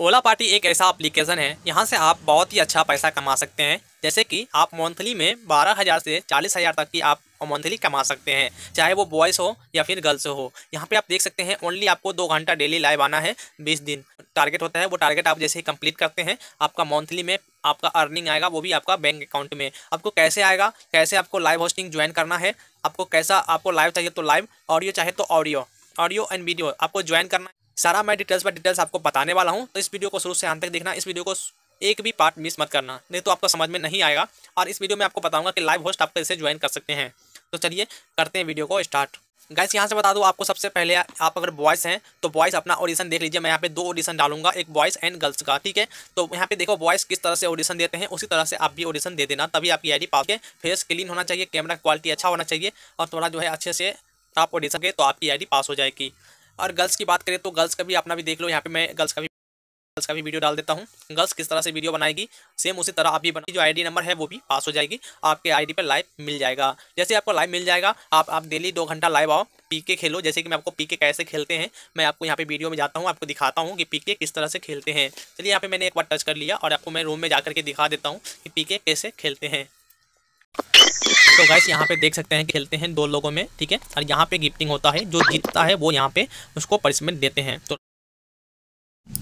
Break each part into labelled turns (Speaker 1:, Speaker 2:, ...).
Speaker 1: ओला party एक ऐसा application है यहाँ से आप बहुत ही अच्छा पैसा कमा सकते हैं जैसे कि आप मंथली में बारह हज़ार से चालीस हज़ार तक की आप मंथली कमा सकते हैं चाहे वो बॉयज़ हो या फिर गर्ल्स हो यहाँ पे आप देख सकते हैं ओनली आपको दो घंटा डेली लाइव आना है बीस दिन टारगेट होता है वो टारगेट आप जैसे ही कंप्लीट करते हैं आपका मंथली में आपका अर्निंग आएगा वो भी आपका बैंक अकाउंट में आपको कैसे आएगा कैसे आपको लाइव होस्टिंग ज्वाइन करना है आपको कैसा आपको लाइव चाहिए तो लाइव ऑडियो चाहिए तो ऑडियो ऑडियो एंड वीडियो आपको ज्वाइन करना है सारा मैं डिटेल्स बाय डिटेल्स आपको बताने वाला हूँ तो इस वीडियो को शुरू से अंत तक देखना इस वीडियो को एक भी पार्ट मिस मत करना नहीं तो आपको समझ में नहीं आएगा और इस वीडियो में आपको बताऊंगा कि लाइव होस्ट आप कैसे ज्वाइन कर सकते हैं तो चलिए करते हैं वीडियो को स्टार्ट गाइस यहाँ से बता दूँ आपको सबसे पहले आप अगर बॉयस हैं तो बॉयस अपना ऑडिशन देख लीजिए मैं यहाँ पे दो ऑडिशन डालूंगा एक बॉयस एंड गर्ल्स का ठीक है तो यहाँ पे देखो बॉयस किस तरह से ऑडिशन देते हैं उसी तरह से आप भी ऑडिशन दे देना तभी आपकी आई पास फेस क्लीन होना चाहिए कैमरा क्वालिटी अच्छा होना चाहिए और थोड़ा जो है अच्छे से आप ऑडिशन के तो आपकी आई पास हो जाएगी और गर्ल्स की बात करें तो गर्ल्स का भी अपना भी देख लो यहाँ पे मैं गर्ल्स का भी गर्ल्स का भी वीडियो डाल देता हूँ गर्ल्स किस तरह से वीडियो बनाएगी सेम उसी तरह आप भी बना जो आईडी नंबर है वो भी पास हो जाएगी आपके आईडी पर लाइव मिल जाएगा जैसे आपको लाइव मिल जाएगा आप आप डेली दो घंटा लाइव आओ पीके खेलो जैसे कि मैं आपको पीके कैसे खेलते हैं मैं आपको यहाँ पे वीडियो में जाता हूँ आपको दिखाता हूँ कि पीके किस तरह से खेलते हैं चलिए यहाँ पे मैंने एक बार टच कर लिया और आपको मैं रूम में जा के दिखा देता हूँ कि पीके कैसे खेलते हैं तो गैस यहाँ पे देख सकते हैं कि खेलते हैं दो लोगों में ठीक है और यहाँ पे गिफ्टिंग होता है जो जीतता है वो यहाँ पे उसको पनिशमेंट देते हैं तो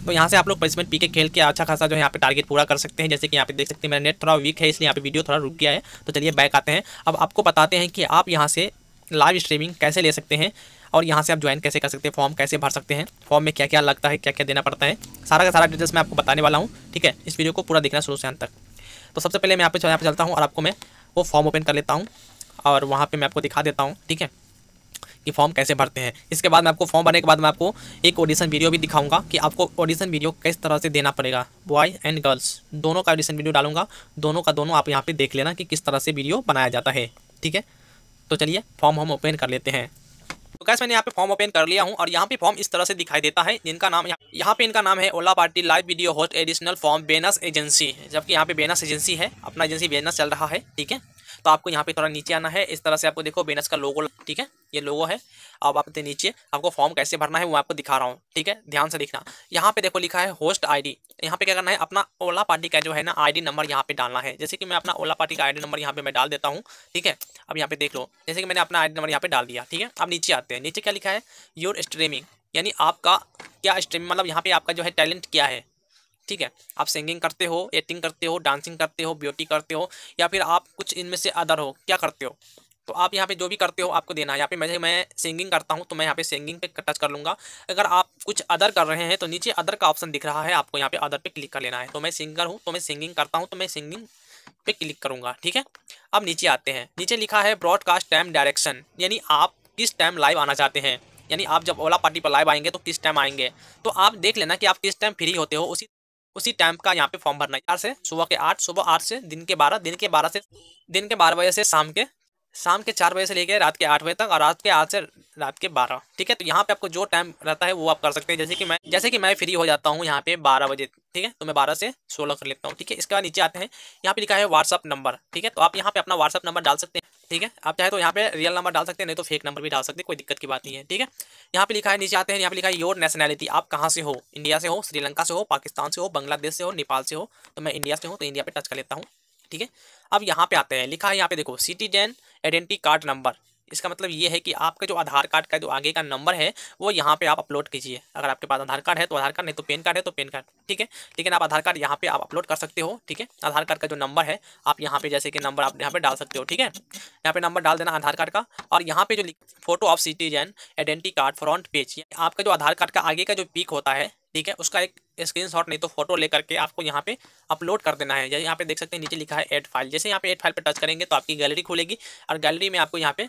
Speaker 1: तो यहाँ से आप लोग पनिशमेंट पी के खेल के अच्छा खासा जो है यहाँ पे टारगेट पूरा कर सकते हैं जैसे कि यहाँ पे देख सकते हैं मेरा नेट थोड़ा वीक है इसलिए यहाँ पे वीडियो थोड़ा रुक गया है तो चलिए बैक आते हैं अब आपको बताते हैं कि आप यहाँ से लाइव स्ट्रीमिंग कैसे ले सकते हैं और यहाँ से आप ज्वाइन कैसे कर सकते हैं फॉर्म कैसे भर सकते हैं फॉर्म में क्या क्या लगता है क्या क्या देना पड़ता है सारा का सारा डिटेल्स मैं आपको बताने वाला हूँ ठीक है इस वीडियो को पूरा देखना शुरू से अंत तक तो सबसे पहले मैं यहाँ पे यहाँ पे चलता हूँ और आपको मैं वो फॉर्म ओपन कर लेता हूँ और वहाँ पर मैं आपको दिखा देता हूँ ठीक है कि फॉर्म कैसे भरते हैं इसके बाद मैं आपको फॉर्म भरने के बाद मैं आपको एक ऑडिशन वीडियो भी दिखाऊंगा कि आपको ऑडिशन वीडियो किस तरह से देना पड़ेगा बॉय एंड गर्ल्स दोनों का ऑडिशन वीडियो डालूंगा दोनों का दोनों आप यहाँ पे देख लेना कि किस तरह से वीडियो बनाया जाता है ठीक है तो चलिए फॉर्म हम ओपन कर लेते हैं तो कैसे मैंने यहाँ पे फॉर्म ओपन कर लिया हूँ और यहाँ पे फॉर्म इस तरह से दिखाई देता है जिनका नाम यहाँ पे इनका नाम है Ola party live video host additional form bonus agency जबकि यहाँ पे बेनस एजेंसी है अपना एजेंसी बेनस चल रहा है ठीक है तो आपको यहाँ पे थोड़ा नीचे आना है इस तरह से आपको देखो बेनस का लोगो ठीक है ये लोगो है अब आप नीचे आपको फॉर्म कैसे भरना है वो आपको दिखा रहा हूँ ठीक है ध्यान से देखना यहाँ पे देखो लिखा है होस्ट आई यहाँ पे क्या करना है अपना ओला पार्टी का जो है ना आईडी नंबर यहाँ पे डालना है जैसे कि मैं अपना ओला पार्टी का आईडी नंबर यहाँ पे मैं डाल देता हूँ ठीक है अब यहाँ पे देख लो जैसे कि मैंने अपना आईडी नंबर यहाँ पे डाल दिया ठीक है अब नीचे आते हैं नीचे क्या लिखा है योर स्ट्रीमिंग यानी आपका क्या स्ट्रीमिंग मतलब यहाँ पे आपका जो है टैलेंट क्या है ठीक है आप सिंगिंग करते हो एक्टिंग करते हो डांसिंग करते हो ब्यूटी करते हो या फिर आप कुछ इनमें से अदर हो क्या करते हो तो आप यहाँ पे जो भी करते हो आपको देना है यहाँ पे मैं मैं सिंगिंग करता हूँ तो मैं यहाँ पे सिंगिंग पे टच कर लूँगा अगर आप कुछ अदर कर रहे हैं तो नीचे अदर का ऑप्शन दिख रहा है आपको यहाँ पे अदर पे क्लिक कर लेना है तो मैं सिंगर हूँ तो मैं सिंगिंग करता हूँ तो मैं सिंगिंग पे क्लिक करूँगा ठीक है अब नीचे आते हैं नीचे लिखा है ब्रॉडकास्ट टाइम डायरेक्शन यानी आप किस टाइम लाइव आना चाहते हैं यानी आप जब ओला पार्टी पर लाइव आएंगे तो किस टाइम आएंगे तो आप देख लेना कि आप किस टाइम फ्री होते हो उसी उसी टाइम का यहाँ पे फॉर्म भरना है चार से सुबह के आठ सुबह आठ से दिन के बारह दिन के बारह से दिन के बारह बजे से शाम के शाम के चार बजे से लेकर रात के आठ बजे तक और रात के आठ से रात के बारह ठीक है तो यहाँ पे आपको जो टाइम रहता है वो आप कर सकते हैं जैसे कि मैं जैसे कि मैं फ्री हो जाता हूँ यहाँ पे बारह बजे ठीक है तो मैं बारह से सोलह कर लेता हूँ ठीक है इसके बाद नीचे आते हैं यहाँ पे लिखा है व्हाट्सअप नंबर ठीक है तो आप यहाँ पे अपना व्हाट्सअप नंबर डाल सकते हैं ठीक है आप चाहे तो यहाँ पे रियल नंबर डाल सकते हैं नहीं तो फेक नंबर भी डाल सकते हैं कोई दिक्कत की बात नहीं है ठीक है यहाँ पे लिखा है नीचे आते हैं यहाँ पे लिखा है योर नेशनैलिटी आप कहाँ से हो इंडिया से हो श्रीलंका से हो पाकिस्तान से हो बांग्लादेश से हो नेपाल से हो तो मैं इंडिया से हूँ तो इंडिया पर टच कर लेता हूँ ठीक है अब यहाँ पे आते हैं लिखा है यहाँ पे देखो सिटीजन आइडेंटिटी कार्ड नंबर इसका मतलब ये है कि आपका जो आधार कार्ड का जो आगे का नंबर है वो यहाँ पे आप अपलोड कीजिए अगर आपके पास आधार कार्ड है तो आधार कार्ड नहीं तो पेन कार्ड है तो पेन कार्ड ठीक है लेकिन आप आधार कार्ड यहाँ पे आप अपलोड कर सकते हो ठीक है आधार कार्ड का जो नंबर है आप यहाँ पे जैसे कि नंबर आप यहाँ पे डाल सकते हो ठीक है यहाँ पे नंबर डाल देना आधार कार्ड का और यहाँ पे जो photo of citizen identity card front page आपका जो आधार कार्ड का आगे का जो पिक होता है ठीक है उसका एक स्क्रीनशॉट नहीं तो फोटो लेकर के आपको यहाँ पे अपलोड कर देना है जैसे यहाँ पे देख सकते हैं नीचे लिखा है एड फाइल जैसे यहाँ पे एड फाइल पर टच करेंगे तो आपकी गैलरी खुलेगी और गैलरी में आपको यहाँ पे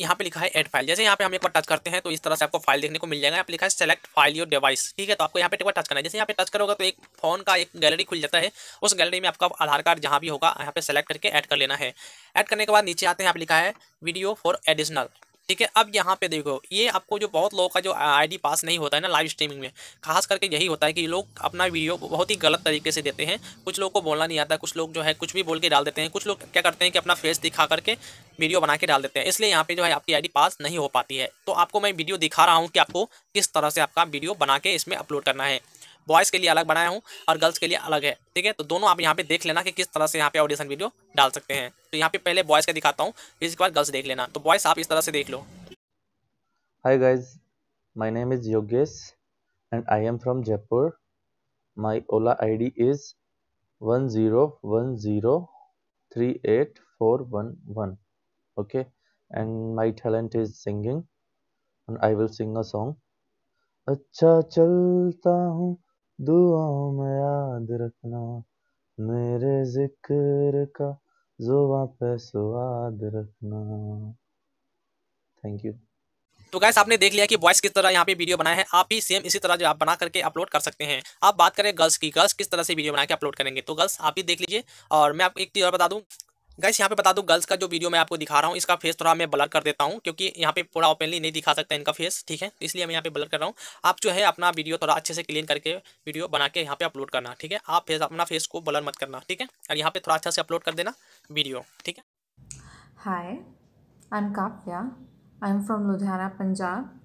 Speaker 1: यहाँ पे लिखा है एड फाइल जैसे यहाँ पे हम एक बार टच करते हैं तो इस तरह से आपको फाइल देखने को मिल जाएगा यहाँ पे लिखा है सेलेक्ट फाइल योर डिवाइस ठीक है तो आपको यहाँ पे एक बार टच करना है जैसे यहाँ पे टच करोगे तो एक फोन का एक गैलरी खुल जाता है उस गैलरी में आपका आधार कार्ड जहाँ भी होगा यहाँ पे सेलेक्ट करके एड कर लेना है एड करने के बाद नीचे आते हैं यहाँ पे लिखा है वीडियो फॉर एडिशनल ठीक है अब यहाँ पे देखो ये आपको जो बहुत लोगों का जो आईडी पास नहीं होता है ना लाइव स्ट्रीमिंग में खास करके यही होता है कि लोग अपना वीडियो बहुत ही गलत तरीके से देते हैं कुछ लोग को बोलना नहीं आता कुछ लोग जो है कुछ भी बोल के डाल देते हैं कुछ लोग क्या करते हैं कि अपना फेस दिखा करके वीडियो बना के डाल देते हैं इसलिए यहाँ पे जो है आपकी आई पास नहीं हो पाती है तो आपको मैं वीडियो दिखा रहा हूँ कि आपको किस तरह से आपका वीडियो बना के इसमें अपलोड करना है बॉयज़ के लिए अलग बनाया हूँ और गर्ल्स के लिए अलग है ठीक है तो दोनों आप यहाँ पे देख लेना कि किस तरह से यहाँ पे ऑडिशन वीडियो डाल सकते हैं तो यहाँ पे पहले बॉयज़ का दिखाता हूँ फिर इसके बाद गर्ल्स देख लेना तो बॉयज़ आप इस तरह से देख लो hi guys my name is Yogesh and I am from Jaipur my Ola I D is one zero one zero three eight four one one okay and my talent is singing and I will sing a song अच्छा चलता हूँ दुआओं में याद रखना मेरे जिक्र का जो पे स्वाद रखना थैंक यू तो गैस आपने देख लिया कि बॉयस किस तरह यहाँ पे वीडियो बनाए हैं आप ही सेम इसी तरह जो आप बना करके अपलोड कर सकते हैं आप बात करें गर्ल्स की गर्ल्स किस तरह से वीडियो बना के अपलोड करेंगे तो गर्ल्स आप ही देख लीजिए और मैं आपको एक चीज़ और बता दूँ गैस यहाँ पे बता दूँ गर्ल्स का जो वीडियो मैं आपको दिखा रहा हूँ इसका फेस थोड़ा मैं ब्लर कर देता हूँ क्योंकि यहाँ पे पूरा ओपनली नहीं दिखा सकता इनका फेस ठीक है इसलिए मैं यहाँ पे ब्लर कर रहा हूँ आप जो है अपना वीडियो थोड़ा अच्छे से क्लीन करके वीडियो बना के यहाँ पे अपलोड करना ठीक है आप फेस अपना फेस को ब्लर मत करना ठीक है और यहाँ पर थोड़ा अच्छा से अपलोड कर देना वीडियो ठीक है hi I am Kavya I am from Ludhiana Punjab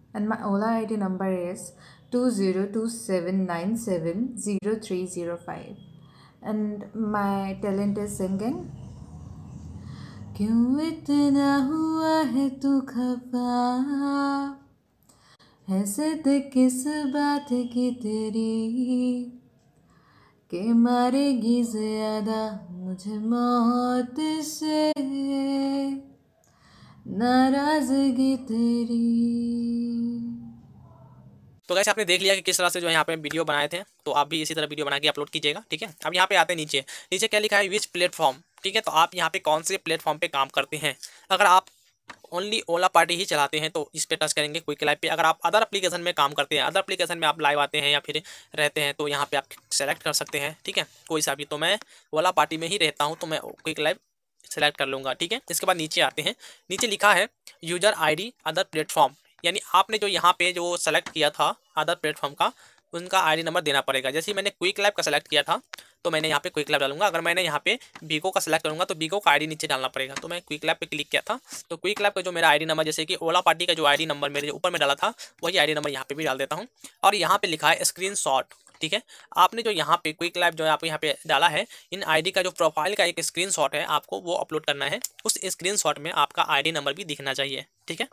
Speaker 1: seven nine seven zero three zero five and my talent is singing क्यों इतना हुआ है तू खफा हैसत किस बात की तेरी के मारेगी ज्यादा मुझे मौत से नाराजगी तेरी तो कैसे आपने देख लिया कि किस तरह से जो यहाँ पे वीडियो बनाए थे तो आप भी इसी तरह वीडियो बना के अपलोड कीजिएगा ठीक है अब यहाँ पे आते हैं नीचे नीचे क्या लिखा है विच प्लेटफॉर्म ठीक है तो आप यहाँ पे कौन से प्लेटफॉर्म पे काम करते हैं अगर आप ओनली ओला पार्टी ही चलाते हैं तो इस पर टच करेंगे क्विक लाइव पे अगर आप अदर अपलीकेशन में काम करते हैं अदर अपलीकेशन में आप लाइव आते हैं या फिर रहते हैं तो यहाँ पर आप सेलेक्ट कर सकते हैं ठीक है कोई सा भी तो मैं ओला पार्टी में ही रहता हूँ तो मैं क्विक लाइव सेलेक्ट कर लूँगा ठीक है इसके बाद नीचे आते हैं नीचे लिखा है यूजर आई अदर प्लेटफॉर्म यानी आपने जो यहाँ पे जो सेलेक्ट किया था अदर प्लेटफॉर्म का उनका आईडी नंबर देना पड़ेगा जैसे मैंने क्विक लैब का सेलेक्ट किया था तो मैंने यहाँ पे क्विक लैब डालूंगा अगर मैंने यहाँ पे बीगो का सेलेक्ट करूँगा तो बीगो का आईडी नीचे डालना पड़ेगा तो मैं क्विक लैब पे क्लिक किया था तो क्विक लैब का जो मेरा आईडी नंबर जैसे कि ओला पार्टी का जो आईडी नंबर मेरे ऊपर में डाला था वही आईडी नंबर यहाँ पे भी डाल देता हूँ और यहाँ पे लिखा है स्क्रीन ठीक है आपने जो यहाँ पे क्विक लैब जो है आप यहाँ पे डाला है इन आईडी का जो प्रोफाइल का एक स्क्रीनशॉट है आपको वो अपलोड करना है उस स्क्रीनशॉट में आपका आईडी नंबर भी दिखना चाहिए ठीक है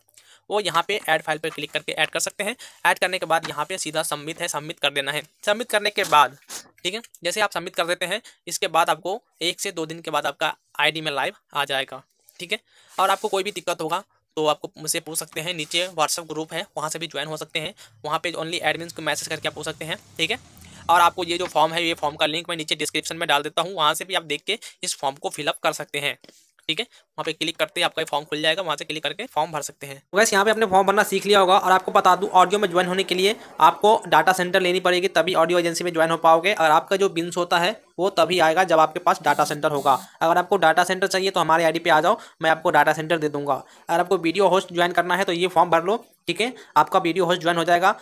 Speaker 1: वो यहाँ पे ऐड फाइल पर क्लिक करके ऐड कर सकते हैं ऐड करने के बाद यहाँ पे सीधा सबमिट है सबमिट कर देना है सबमिट करने के बाद ठीक है जैसे आप सबमिट कर देते हैं इसके बाद आपको एक से दो दिन के बाद आपका आईडी में लाइव आ जाएगा ठीक है और आपको कोई भी दिक्कत होगा तो आपको मुझसे पूछ सकते हैं नीचे व्हाट्सअप ग्रुप है वहाँ से भी ज्वाइन हो सकते हैं वहाँ पर ओनली एडमिन को मैसेज करके आप पूछ सकते हैं ठीक है और आपको ये जो फॉर्म है ये फॉर्म का लिंक मैं नीचे डिस्क्रिप्शन में डाल देता हूँ वहाँ से भी आप देख के इस फॉर्म को फिलअप कर सकते हैं ठीक है वहाँ पे क्लिक करते हैं आपका फॉर्म खुल जाएगा वहाँ से क्लिक करके फॉर्म भर सकते हैं वैसे यहाँ पे आपने फॉर्म भरना सीख लिया होगा और आपको बता दूँ ऑडियो में ज्वाइन होने के लिए आपको डाटा सेंटर लेनी पड़ेगी तभी ऑडियो एजेंसी में ज्वाइन हो पाओगे और आपका जो बिन्स होता है वो तभी आएगा जब आपके पास डाटा सेंटर होगा अगर आपको डाटा सेंटर चाहिए तो हमारे आई पे आ जाओ मैं आपको डाटा सेंटर दे दूंगा अगर आपको वीडियो होस्ट ज्वाइन करना है तो ये फॉर्म भर लो ठीक है आपका वीडियो होस्ट ज्वाइन हो जाएगा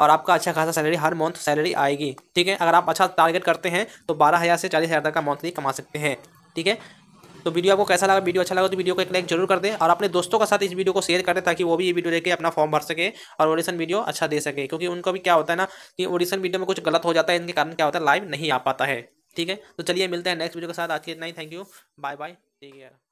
Speaker 1: और आपका अच्छा खासा सैलरी हर मंथ सैलरी आएगी ठीक है अगर आप अच्छा टारगेट करते हैं तो बारह हज़ार से चालीस हज़ार तक का मंथली कमा सकते हैं ठीक है तो वीडियो आपको कैसा लगा वीडियो अच्छा लगा तो वीडियो को एक लाइक जरूर कर दें और अपने दोस्तों के साथ इस वीडियो को शेयर करें ताकि वो भी ये वीडियो लेके अपना फॉर्म भर सके और ऑडिशन वीडियो अच्छा दे सके क्योंकि उनको भी क्या होता है ना कि ऑडिशन वीडियो में कुछ गलत हो जाता है इनके कारण क्या होता है लाइव नहीं आ पाता है ठीक है तो चलिए मिलते हैं नेक्स्ट वीडियो के साथ आज के इतना ही thank you bye bye take care